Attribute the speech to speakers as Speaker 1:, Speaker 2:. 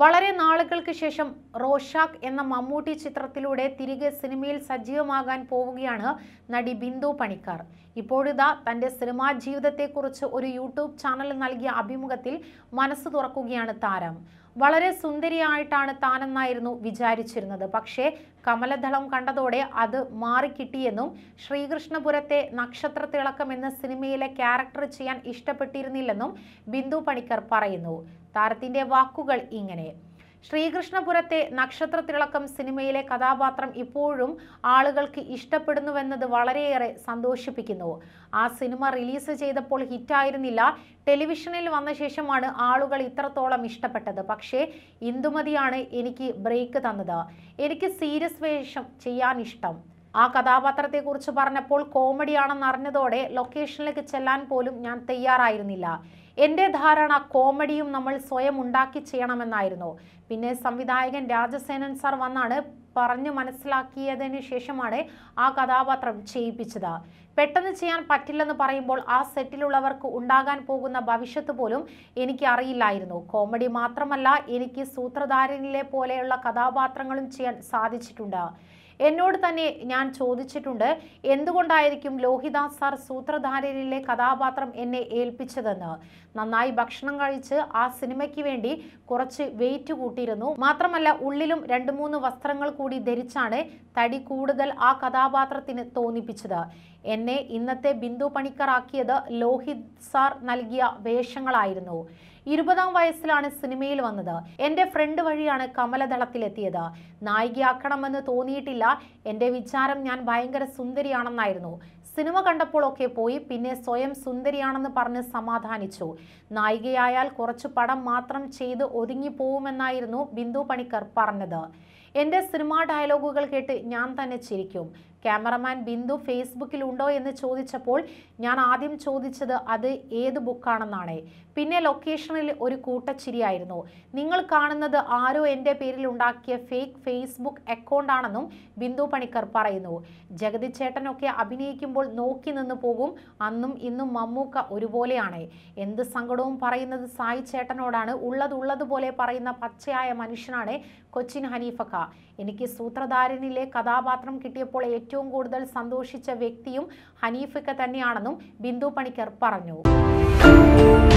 Speaker 1: വളരെ നാളുകൾക്ക് ശേഷം റോഷാക്ക് എന്ന മമ്മൂട്ടി ചിത്രത്തിലൂടെ തിരികെ സിനിമയിൽ സജീവമാകാൻ പോവുകയാണ് നടി ബിന്ദു പണിക്കാർ ഇപ്പോഴിതാ തൻ്റെ സിനിമാ ജീവിതത്തെക്കുറിച്ച് ഒരു യൂട്യൂബ് ചാനൽ നൽകിയ അഭിമുഖത്തിൽ മനസ്സ് തുറക്കുകയാണ് താരം വളരെ സുന്ദരിയായിട്ടാണ് താനെന്നായിരുന്നു വിചാരിച്ചിരുന്നത് പക്ഷേ കമലദളം കണ്ടതോടെ അത് മാറിക്കിട്ടിയെന്നും ശ്രീകൃഷ്ണപുരത്തെ നക്ഷത്ര തിളക്കം എന്ന സിനിമയിലെ ക്യാരക്ടർ ചെയ്യാൻ ഇഷ്ടപ്പെട്ടിരുന്നില്ലെന്നും ബിന്ദു പണിക്കർ പറയുന്നു താരത്തിൻ്റെ വാക്കുകൾ ഇങ്ങനെ ശ്രീകൃഷ്ണപുരത്തെ തിളക്കം സിനിമയിലെ കഥാപാത്രം ഇപ്പോഴും ആളുകൾക്ക് ഇഷ്ടപ്പെടുന്നുവെന്നത് വളരെയേറെ സന്തോഷിപ്പിക്കുന്നു ആ സിനിമ റിലീസ് ചെയ്തപ്പോൾ ഹിറ്റായിരുന്നില്ല ടെലിവിഷനിൽ വന്ന ശേഷമാണ് ആളുകൾ ഇത്രത്തോളം ഇഷ്ടപ്പെട്ടത് പക്ഷേ ഇന്ദുമതിയാണ് എനിക്ക് ബ്രേക്ക് തന്നത് എനിക്ക് സീരിയസ് വേഷം ചെയ്യാൻ ഇഷ്ടം ആ കഥാപാത്രത്തെക്കുറിച്ച് പറഞ്ഞപ്പോൾ കോമഡിയാണെന്ന് അറിഞ്ഞതോടെ ലൊക്കേഷനിലേക്ക് ചെല്ലാൻ പോലും ഞാൻ തയ്യാറായിരുന്നില്ല എൻ്റെ ധാരണ കോമഡിയും നമ്മൾ സ്വയം ഉണ്ടാക്കി ചെയ്യണമെന്നായിരുന്നു പിന്നെ സംവിധായകൻ രാജസേനൻ സാർ വന്നാണ് പറഞ്ഞു മനസ്സിലാക്കിയതിന് ശേഷമാണ് ആ കഥാപാത്രം ചെയ്യിപ്പിച്ചത് പെട്ടെന്ന് ചെയ്യാൻ പറ്റില്ലെന്ന് പറയുമ്പോൾ ആ സെറ്റിലുള്ളവർക്ക് ഉണ്ടാകാൻ പോകുന്ന ഭവിഷ്യത്ത് പോലും എനിക്ക് അറിയില്ലായിരുന്നു കോമഡി മാത്രമല്ല എനിക്ക് സൂത്രധാരനിലെ പോലെയുള്ള കഥാപാത്രങ്ങളും ചെയ്യാൻ സാധിച്ചിട്ടുണ്ട് എന്നോട് തന്നെ ഞാൻ ചോദിച്ചിട്ടുണ്ട് എന്തുകൊണ്ടായിരിക്കും ലോഹിദാസ് സാർ സൂത്രധാരയിലെ കഥാപാത്രം എന്നെ ഏൽപ്പിച്ചതെന്ന് നന്നായി ഭക്ഷണം കഴിച്ച് ആ സിനിമയ്ക്ക് വേണ്ടി കുറച്ച് വെയിറ്റ് കൂട്ടിയിരുന്നു മാത്രമല്ല ഉള്ളിലും രണ്ട് മൂന്ന് വസ്ത്രങ്ങൾ കൂടി ധരിച്ചാണ് തടി കൂടുതൽ ആ കഥാപാത്രത്തിന് തോന്നിപ്പിച്ചത് എന്നെ ഇന്നത്തെ ബിന്ദു പണിക്കറാക്കിയത് ലോഹിത് സാർ നൽകിയ വേഷങ്ങളായിരുന്നു ഇരുപതാം വയസ്സിലാണ് സിനിമയിൽ വന്നത് എൻ്റെ ഫ്രണ്ട് വഴിയാണ് കമലദളത്തിലെത്തിയത് നായികയാക്കണമെന്ന് തോന്നിയിട്ടില്ല എൻ്റെ വിചാരം ഞാൻ ഭയങ്കര സുന്ദരിയാണെന്നായിരുന്നു സിനിമ കണ്ടപ്പോൾ ഒക്കെ പോയി പിന്നെ സ്വയം സുന്ദരിയാണെന്ന് പറഞ്ഞ് സമാധാനിച്ചു നായികയായാൽ കുറച്ച് പടം മാത്രം ചെയ്ത് ഒതുങ്ങിപ്പോവുമെന്നായിരുന്നു ബിന്ദു പണിക്കർ പറഞ്ഞത് എൻ്റെ സിനിമാ ഡയലോഗുകൾ കേട്ട് ഞാൻ തന്നെ ചിരിക്കും ക്യാമറമാൻ ബിന്ദു ഫേസ്ബുക്കിൽ ഉണ്ടോ എന്ന് ചോദിച്ചപ്പോൾ ഞാൻ ആദ്യം ചോദിച്ചത് അത് ഏത് ബുക്കാണെന്നാണ് പിന്നെ ലൊക്കേഷനിൽ ഒരു കൂട്ടച്ചിരിയായിരുന്നു നിങ്ങൾ കാണുന്നത് ആരോ എൻ്റെ പേരിൽ ഉണ്ടാക്കിയ ഫേക്ക് ഫേസ്ബുക്ക് അക്കൗണ്ട് ആണെന്നും ബിന്ദു പണിക്കർ പറയുന്നു ജഗതി ചേട്ടനൊക്കെ അഭിനയിക്കുമ്പോൾ നോക്കി നിന്ന് പോകും അന്നും ഇന്നും മമ്മൂക്ക ഒരുപോലെയാണ് എന്ത് സങ്കടവും പറയുന്നത് സായി ചേട്ടനോടാണ് ഉള്ളതുള്ളതുപോലെ പറയുന്ന പച്ചയായ മനുഷ്യനാണ് കൊച്ചിൻ ഹനീഫക്ക എനിക്ക് സൂത്രധാരനിലെ കഥാപാത്രം കിട്ടിയപ്പോൾ ഏറ്റവും കൂടുതൽ സന്തോഷിച്ച വ്യക്തിയും ഹനീഫൊക്കെ തന്നെയാണെന്നും ബിന്ദു പണിക്കർ പറഞ്ഞു